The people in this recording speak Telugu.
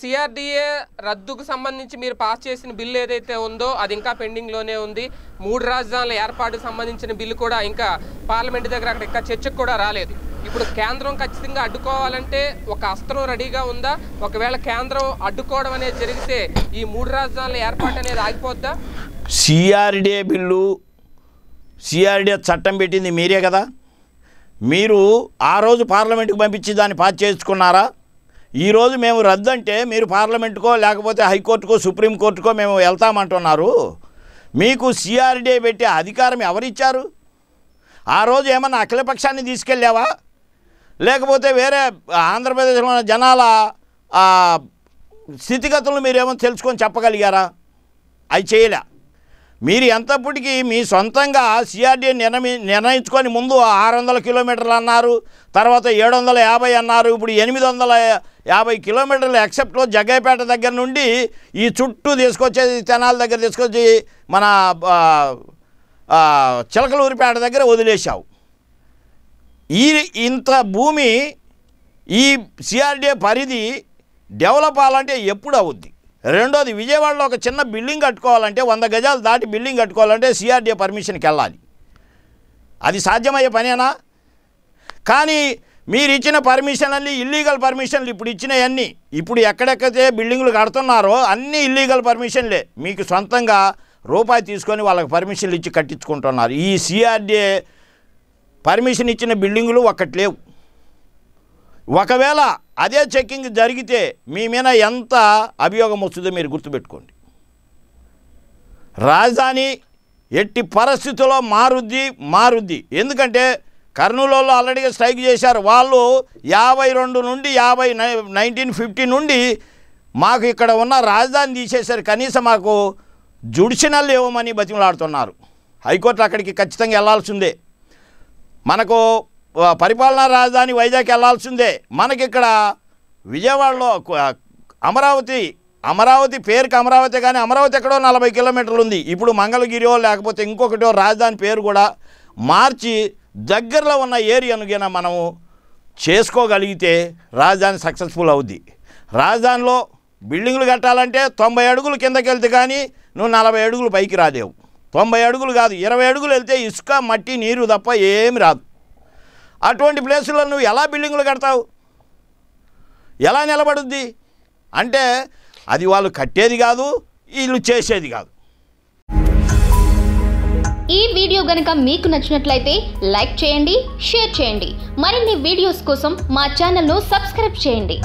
సిఆర్డిఏ రద్దుకు సంబంధించి మీరు పాస్ చేసిన బిల్లు ఏదైతే ఉందో అది ఇంకా పెండింగ్లోనే ఉంది మూడు రాజధానుల ఏర్పాటుకు సంబంధించిన బిల్లు కూడా ఇంకా పార్లమెంట్ దగ్గర అక్కడ ఇంకా చర్చకు కూడా రాలేదు ఇప్పుడు కేంద్రం ఖచ్చితంగా అడ్డుకోవాలంటే ఒక అస్త్రం రెడీగా ఉందా ఒకవేళ కేంద్రం అడ్డుకోవడం అనేది జరిగితే ఈ మూడు రాజధానుల ఏర్పాటు అనేది ఆగిపోద్దా సిఆర్డిఏ బిల్లు సిఆర్డిఏ చట్టం పెట్టింది మీరే కదా మీరు ఆ రోజు పార్లమెంట్కి పంపించి దాన్ని పాస్ చేసుకున్నారా ఈరోజు మేము రద్దంటే మీరు పార్లమెంటుకో లేకపోతే హైకోర్టుకో సుప్రీంకోర్టుకో మేము వెళ్తామంటున్నారు మీకు సిఆర్డీఏ పెట్టే అధికారం ఎవరిచ్చారు ఆ రోజు ఏమన్నా అఖిలపక్షాన్ని తీసుకెళ్ళావా లేకపోతే వేరే ఆంధ్రప్రదేశ్లో ఉన్న జనాల స్థితిగతులు మీరేమో తెలుసుకొని చెప్పగలిగారా అవి చేయలే మీరు ఎంతప్పటికీ మీ సొంతంగా సిఆర్డీ నిర్ణయి నిర్ణయించుకొని ముందు ఆరు వందల కిలోమీటర్లు అన్నారు తర్వాత ఏడు వందల యాభై అన్నారు ఇప్పుడు ఎనిమిది వందల యాభై కిలోమీటర్లు ఎక్సెప్ట్లో జగ్గైపేట దగ్గర నుండి ఈ చుట్టూ తీసుకొచ్చేది తెనాల దగ్గర తీసుకొచ్చి మన చిలకలూరిపేట దగ్గర వదిలేశావు ఈ ఇంత భూమి ఈ సిఆర్డీఏ పరిధి డెవలప్ అవ్వాలంటే ఎప్పుడు అవుద్ది రెండోది విజయవాడలో ఒక చిన్న బిల్డింగ్ కట్టుకోవాలంటే వంద గజాలు దాటి బిల్డింగ్ కట్టుకోవాలంటే సిఆర్డీఏ పర్మిషన్కి వెళ్ళాలి అది సాధ్యమయ్యే పనేనా కానీ మీరు ఇచ్చిన పర్మిషన్లన్నీ ఇల్లీగల్ పర్మిషన్లు ఇప్పుడు ఇచ్చినవన్నీ ఇప్పుడు ఎక్కడెక్కడైతే బిల్డింగ్లు కడుతున్నారో అన్నీ ఇల్లీగల్ పర్మిషన్లే మీకు సొంతంగా రూపాయి తీసుకొని వాళ్ళకి పర్మిషన్లు ఇచ్చి కట్టించుకుంటున్నారు ఈ సిఆర్డీఏ పర్మిషన్ ఇచ్చిన బిల్డింగులు ఒక్కటి లేవు ఒకవేళ అదే చెక్కింగ్ జరిగితే మీ మీద ఎంత అభియోగం వస్తుందో మీరు గుర్తుపెట్టుకోండి రాజధాని ఎట్టి పరిస్థితుల్లో మారుద్ది మారుద్ది ఎందుకంటే కర్నూలులో ఆల్రెడీగా స్ట్రైక్ చేశారు వాళ్ళు యాభై రెండు నుండి యాభై నైన్టీన్ ఫిఫ్టీ నుండి మాకు ఇక్కడ ఉన్న రాజధాని తీసేశారు కనీసం మాకు జుడిషనల్ ఇవ్వమని బతిమలాడుతున్నారు హైకోర్టు అక్కడికి ఖచ్చితంగా వెళ్లాల్సిందే మనకు పరిపాలనా రాజధాని వైజాగ్ వెళ్లాల్సిందే మనకిక్కడ విజయవాడలో అమరావతి అమరావతి పేరుకి అమరావతి కానీ అమరావతి ఎక్కడో నలభై కిలోమీటర్లు ఉంది ఇప్పుడు మంగళగిరియో లేకపోతే ఇంకొకటో రాజధాని పేరు కూడా మార్చి దగ్గరలో ఉన్న ఏరియాను కన్నా మనము చేసుకోగలిగితే రాజధాని సక్సెస్ఫుల్ అవుద్ది రాజధానిలో బిల్డింగులు కట్టాలంటే తొంభై అడుగులు కిందకి వెళ్తే కానీ నువ్వు నలభై అడుగులు పైకి రాదేవు తొంభై అడుగులు కాదు ఇరవై అడుగులు వెళ్తే ఇసుక మట్టి నీరు తప్ప ఏమి రాదు అటువంటి ప్లేసుల్లో నువ్వు ఎలా బిల్డింగులు కడతావు ఎలా నిలబడుద్ది అంటే అది వాళ్ళు కట్టేది కాదు వీళ్ళు చేసేది కాదు ఈ వీడియో గనక మీకు నచ్చినట్లయితే లైక్ చేయండి షేర్ చేయండి మరిన్ని వీడియోస్ కోసం మా ఛానల్ను సబ్స్క్రైబ్ చేయండి